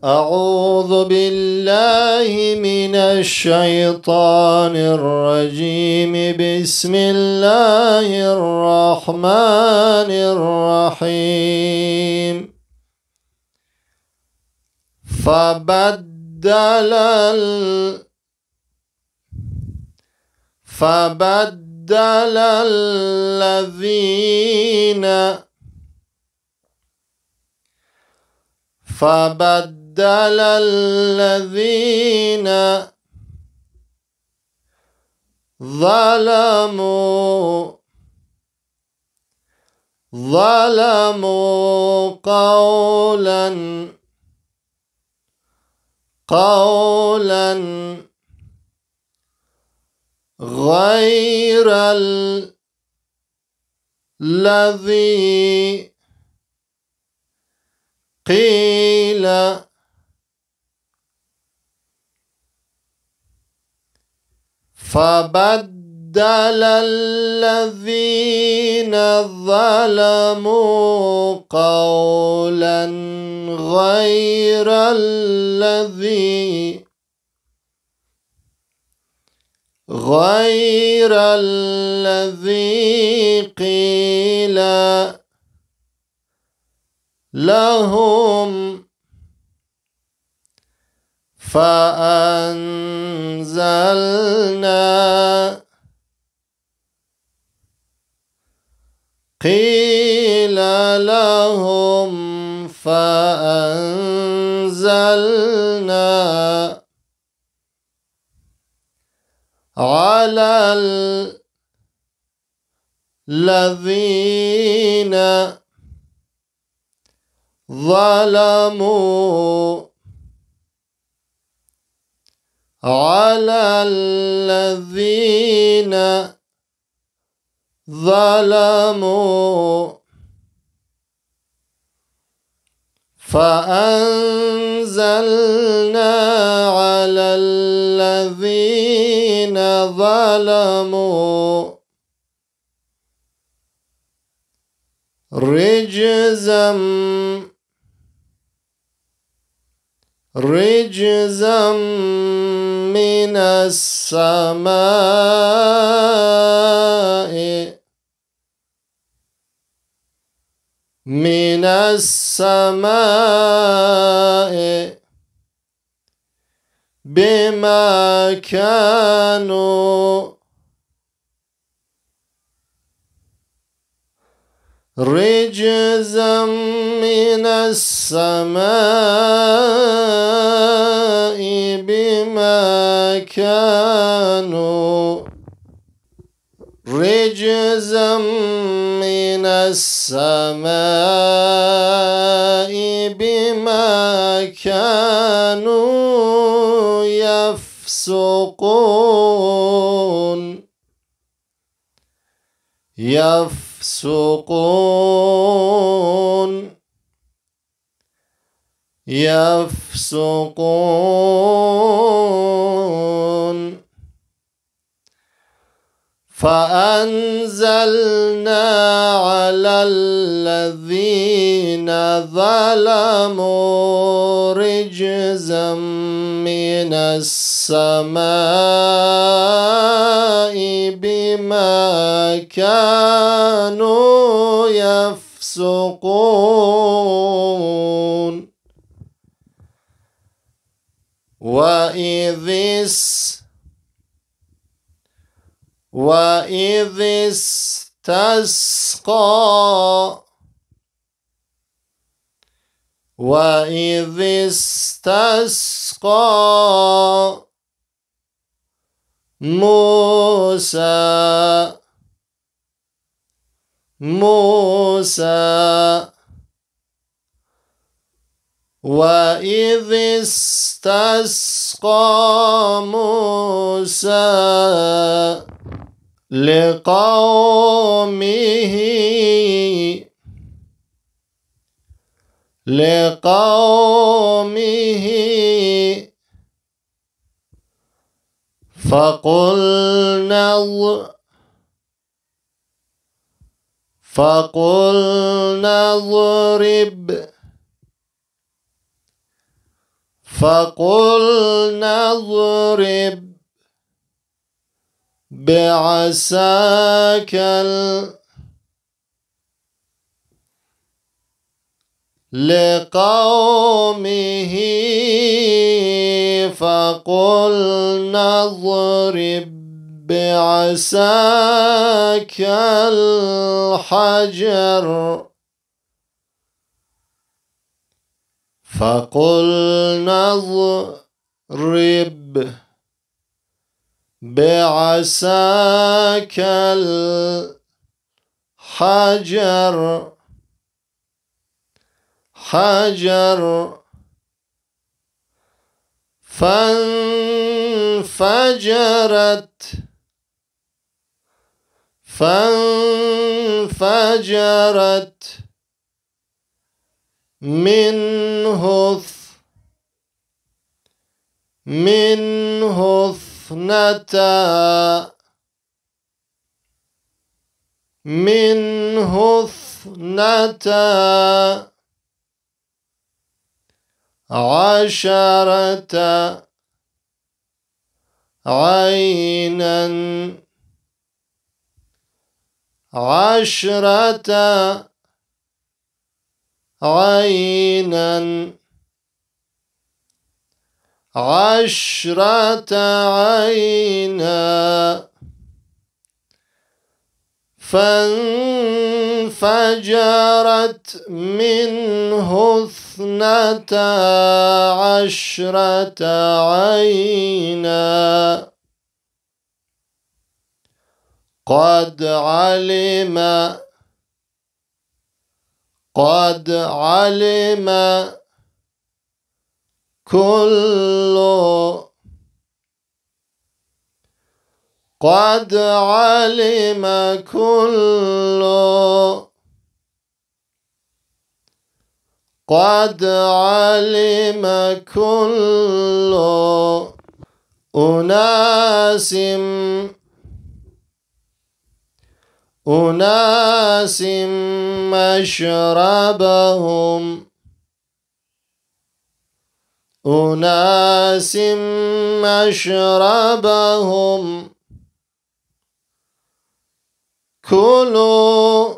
أعوذ بالله من الشيطان الرجيم بسم الله الرحمن الرحيم فبدل ال فبدل الذين فبدل بدل الذين ظلموا ظلموا قولا قولا غير الذي قيل فبدل الذين ظلموا قولا غير الذي غير الذي قيل لهم فأنزلنا قيل لهم فأنزلنا على الذين ظلموا على الذين ظلموا فأنزلنا على الذين ظلموا رجزا رجزا من السماء من السماء بما كانوا رجزا من السماء بما كانوا رجزا من السماء بما كانوا يفسقون يف يفسقون يفسقون فأنزلنا على الذين ظلموا رجزا من السماء بما كانوا يفسقون وإذ وإذ استسقى وإذ استسقى موسى موسى وإذ استسقى موسى لقومه لقومه فقلنا فقلنا اضرب فقلنا اضرب بعساك لقومه فقلنا اضرب بعساك الحجر فقلنا اضرب بعساك الحجر حجر فانفجرت فانفجرت منه منه اثنتا منه اثنتا عشرة عينا عشرة عينا عشرة عينا فانفجرت منه اثنتا عشرة عينا قد علم قد علم كل قد علم كل قد علم كل أناس أناس مشربهم أناس مشربهم كلوا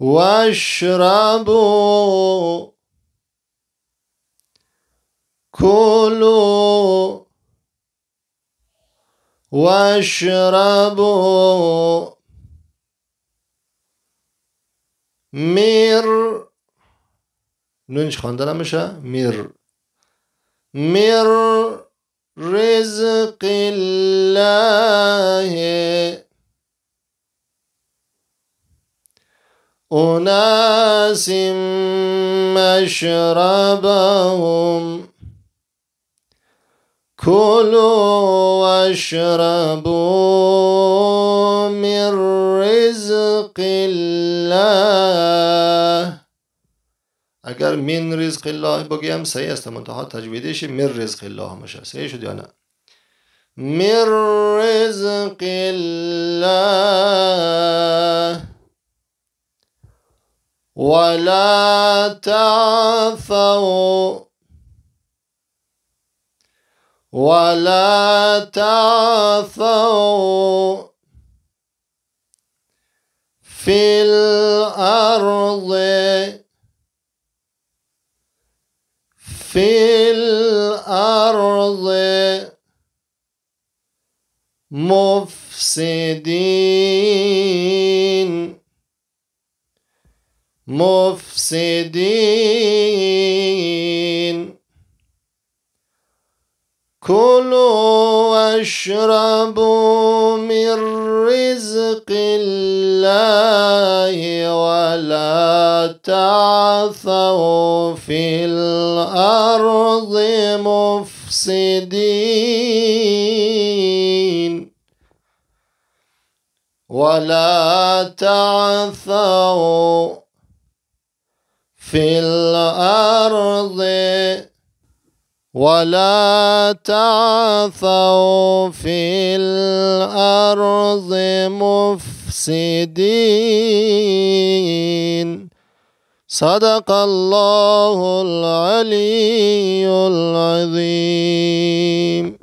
واشربوا كلوا واشربوا مِرْ نونش خانده میشه میر میر رزق الله أناس مشربهم كلوا واشربوا من رزق الله اگر من رزق الله بگیم صحیح است منتها تجویدش من رزق الله میشه صحیح شد یا نه من رزق الله ولا تعفو ولا تعفو في الأرض في الأرض مفسدين مفسدين كلوا واشربوا من رزق الله ولا تعثوا في الارض مفسدين ولا تعثوا في الارض ولا تعثوا في الارض مفسدين صدق الله العلي العظيم